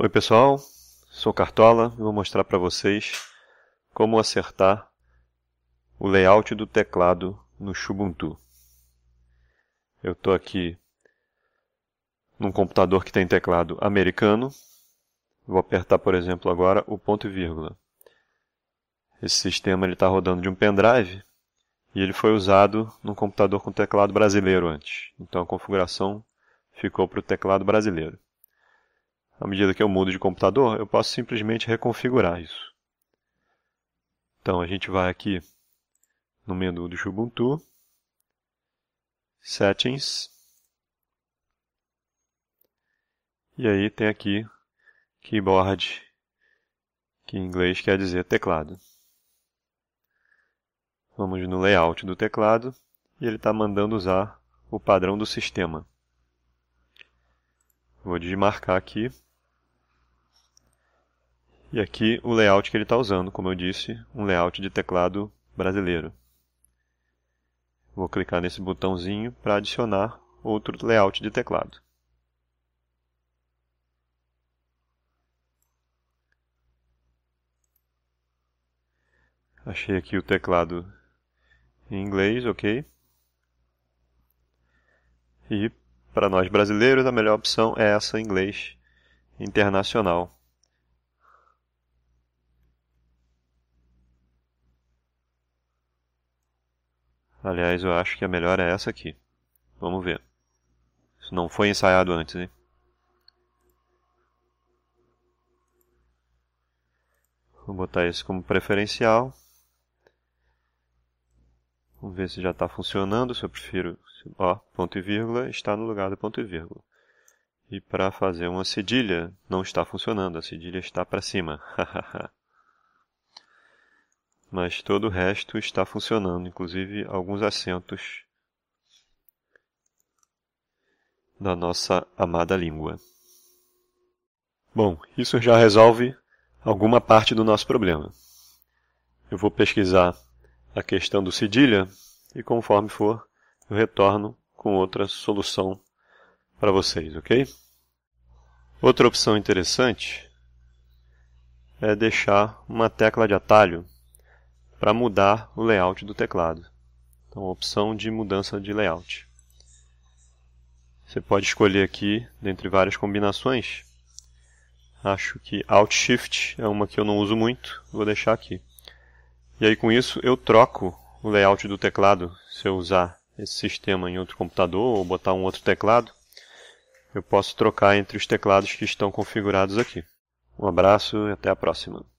Oi pessoal, sou Cartola e vou mostrar para vocês como acertar o layout do teclado no Ubuntu. Eu estou aqui num computador que tem teclado americano. Vou apertar, por exemplo, agora o ponto e vírgula. Esse sistema está rodando de um pendrive e ele foi usado num computador com teclado brasileiro antes. Então a configuração ficou para o teclado brasileiro à medida que eu mudo de computador, eu posso simplesmente reconfigurar isso. Então a gente vai aqui no menu do Ubuntu, Settings, e aí tem aqui Keyboard, que em inglês quer dizer teclado. Vamos no layout do teclado e ele está mandando usar o padrão do sistema. Vou desmarcar aqui e aqui o layout que ele está usando, como eu disse, um layout de teclado brasileiro. Vou clicar nesse botãozinho para adicionar outro layout de teclado. Achei aqui o teclado em inglês, ok. E para nós brasileiros, a melhor opção é essa em inglês internacional. Aliás, eu acho que a melhor é essa aqui. Vamos ver. Isso não foi ensaiado antes, hein? Vou botar isso como preferencial. Vamos ver se já está funcionando, se eu prefiro... Ó, ponto e vírgula está no lugar do ponto e vírgula. E para fazer uma cedilha, não está funcionando, a cedilha está para cima. mas todo o resto está funcionando, inclusive alguns acentos da nossa amada língua. Bom, isso já resolve alguma parte do nosso problema. Eu vou pesquisar a questão do cedilha e conforme for, eu retorno com outra solução para vocês, ok? Outra opção interessante é deixar uma tecla de atalho para mudar o layout do teclado. Então, opção de mudança de layout. Você pode escolher aqui, dentre várias combinações. Acho que Alt Shift é uma que eu não uso muito, vou deixar aqui. E aí com isso eu troco o layout do teclado. Se eu usar esse sistema em outro computador ou botar um outro teclado, eu posso trocar entre os teclados que estão configurados aqui. Um abraço e até a próxima.